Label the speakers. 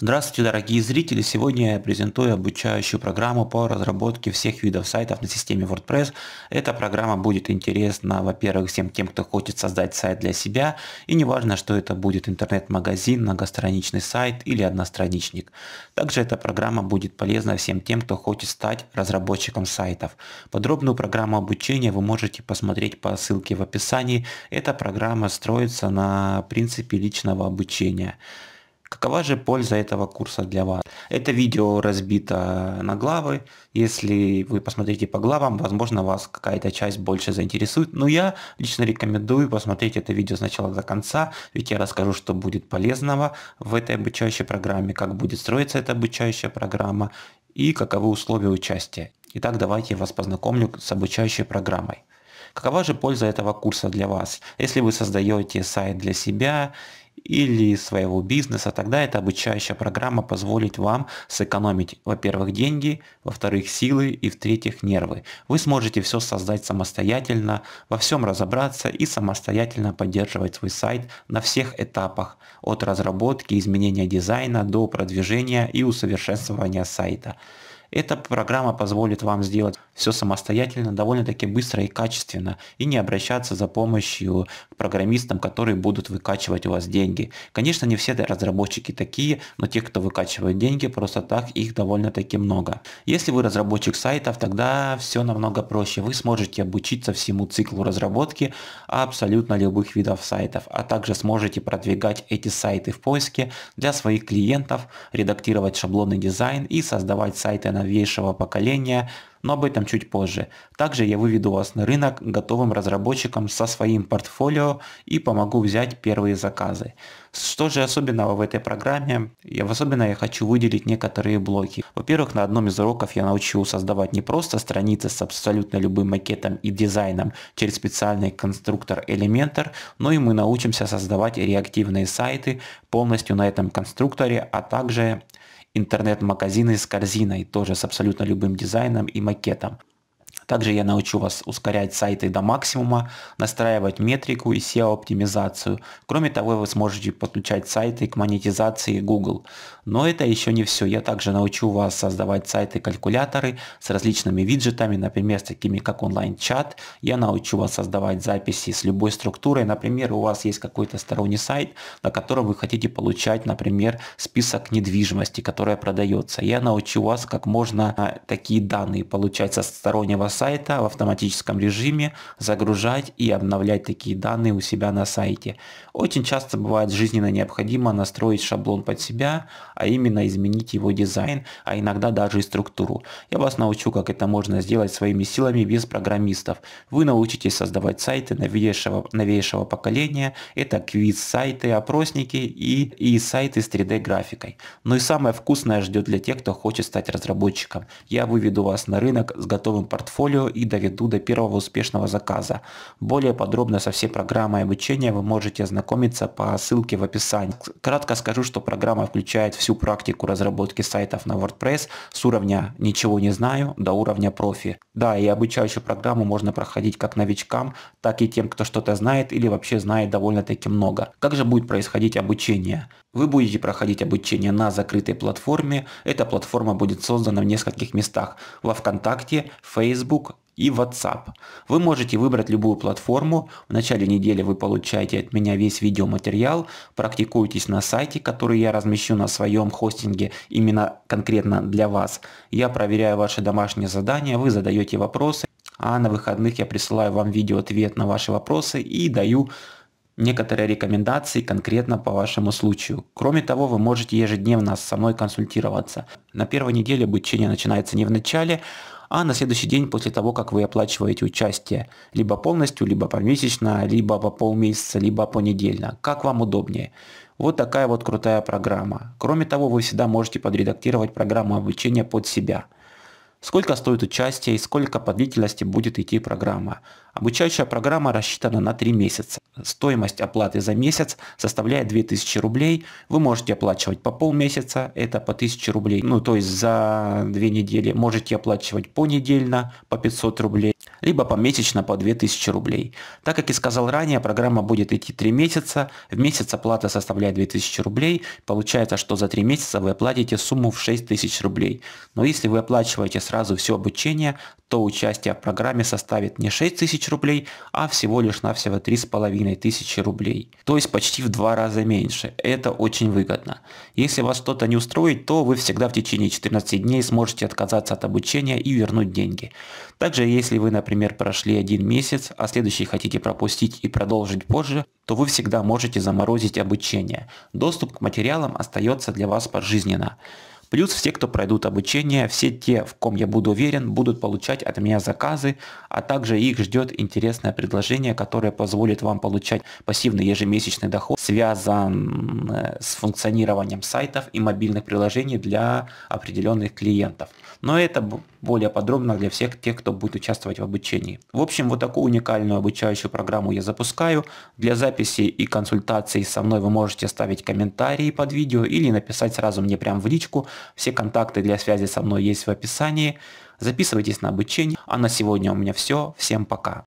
Speaker 1: Здравствуйте, дорогие зрители! Сегодня я презентую обучающую программу по разработке всех видов сайтов на системе WordPress. Эта программа будет интересна, во-первых, всем тем, кто хочет создать сайт для себя, и неважно, что это будет интернет-магазин, многостраничный сайт или одностраничник. Также эта программа будет полезна всем тем, кто хочет стать разработчиком сайтов. Подробную программу обучения вы можете посмотреть по ссылке в описании. Эта программа строится на принципе личного обучения. Какова же польза этого курса для вас? Это видео разбито на главы. Если вы посмотрите по главам, возможно, вас какая-то часть больше заинтересует. Но я лично рекомендую посмотреть это видео сначала до конца, ведь я расскажу, что будет полезного в этой обучающей программе, как будет строиться эта обучающая программа и каковы условия участия. Итак, давайте вас познакомлю с обучающей программой. Какова же польза этого курса для вас? Если вы создаете сайт для себя или своего бизнеса, тогда эта обучающая программа позволит вам сэкономить, во-первых, деньги, во-вторых, силы и, в-третьих, нервы. Вы сможете все создать самостоятельно, во всем разобраться и самостоятельно поддерживать свой сайт на всех этапах, от разработки, изменения дизайна до продвижения и усовершенствования сайта. Эта программа позволит вам сделать все самостоятельно, довольно-таки быстро и качественно, и не обращаться за помощью к программистам, которые будут выкачивать у вас деньги. Конечно, не все разработчики такие, но те, кто выкачивает деньги, просто так их довольно-таки много. Если вы разработчик сайтов, тогда все намного проще. Вы сможете обучиться всему циклу разработки абсолютно любых видов сайтов, а также сможете продвигать эти сайты в поиске для своих клиентов, редактировать шаблонный дизайн и создавать сайты на новейшего поколения, но об этом чуть позже. Также я выведу вас на рынок готовым разработчиком со своим портфолио и помогу взять первые заказы. Что же особенного в этой программе? Я, особенно я хочу выделить некоторые блоки. Во-первых, на одном из уроков я научу создавать не просто страницы с абсолютно любым макетом и дизайном через специальный конструктор Elementor, но и мы научимся создавать реактивные сайты полностью на этом конструкторе, а также интернет-магазины с корзиной, тоже с абсолютно любым дизайном и макетом. Также я научу вас ускорять сайты до максимума, настраивать метрику и SEO-оптимизацию. Кроме того, вы сможете подключать сайты к монетизации Google. Но это еще не все. Я также научу вас создавать сайты-калькуляторы с различными виджетами, например, с такими как онлайн-чат. Я научу вас создавать записи с любой структурой. Например, у вас есть какой-то сторонний сайт, на котором вы хотите получать, например, список недвижимости, которая продается. Я научу вас, как можно а, такие данные получать со стороннего сайта в автоматическом режиме загружать и обновлять такие данные у себя на сайте. Очень часто бывает жизненно необходимо настроить шаблон под себя, а именно изменить его дизайн, а иногда даже и структуру. Я вас научу, как это можно сделать своими силами без программистов. Вы научитесь создавать сайты новейшего, новейшего поколения. Это квиз-сайты, опросники и, и сайты с 3D-графикой. Но ну и самое вкусное ждет для тех, кто хочет стать разработчиком. Я выведу вас на рынок с готовым портфолио портфолио и доведу до первого успешного заказа. Более подробно со всей программой обучения вы можете ознакомиться по ссылке в описании. Кратко скажу, что программа включает всю практику разработки сайтов на WordPress с уровня «Ничего не знаю» до уровня «Профи». Да, и обучающую программу можно проходить как новичкам, так и тем, кто что-то знает или вообще знает довольно-таки много. Как же будет происходить обучение? Вы будете проходить обучение на закрытой платформе. Эта платформа будет создана в нескольких местах – во Вконтакте, Facebook, Facebook и WhatsApp. Вы можете выбрать любую платформу. В начале недели вы получаете от меня весь видеоматериал, практикуйтесь на сайте, который я размещу на своем хостинге именно конкретно для вас. Я проверяю ваши домашние задания, вы задаете вопросы, а на выходных я присылаю вам видео-ответ на ваши вопросы и даю некоторые рекомендации конкретно по вашему случаю. Кроме того, вы можете ежедневно со мной консультироваться. На первой неделе обучение начинается не в начале, а на следующий день после того, как вы оплачиваете участие, либо полностью, либо помесячно, либо по полмесяца, либо понедельно, как вам удобнее. Вот такая вот крутая программа. Кроме того, вы всегда можете подредактировать программу обучения под себя – сколько стоит участие и сколько по длительности будет идти программа. Обучающая программа рассчитана на 3 месяца. Стоимость оплаты за месяц составляет 2000 рублей. Вы можете оплачивать по полмесяца, это по 1000 рублей, ну то есть за 2 недели. Можете оплачивать понедельно по 500 рублей, либо помесячно по 2000 рублей. Так как и сказал ранее, программа будет идти 3 месяца, в месяц оплата составляет 2000 рублей, получается, что за 3 месяца вы оплатите сумму в 6000 рублей. Но если вы оплачиваете с сразу все обучение, то участие в программе составит не 6 тысяч рублей, а всего лишь навсего 3,5 тысячи рублей. То есть почти в два раза меньше. Это очень выгодно. Если вас что-то не устроит, то вы всегда в течение 14 дней сможете отказаться от обучения и вернуть деньги. Также если вы, например, прошли один месяц, а следующий хотите пропустить и продолжить позже, то вы всегда можете заморозить обучение. Доступ к материалам остается для вас пожизненно. Плюс все, кто пройдут обучение, все те, в ком я буду уверен, будут получать от меня заказы, а также их ждет интересное предложение, которое позволит вам получать пассивный ежемесячный доход, связан э, с функционированием сайтов и мобильных приложений для определенных клиентов. Но это более подробно для всех тех, кто будет участвовать в обучении. В общем, вот такую уникальную обучающую программу я запускаю. Для записи и консультаций со мной вы можете ставить комментарии под видео или написать сразу мне прям в личку – все контакты для связи со мной есть в описании. Записывайтесь на обучение. А на сегодня у меня все. Всем пока.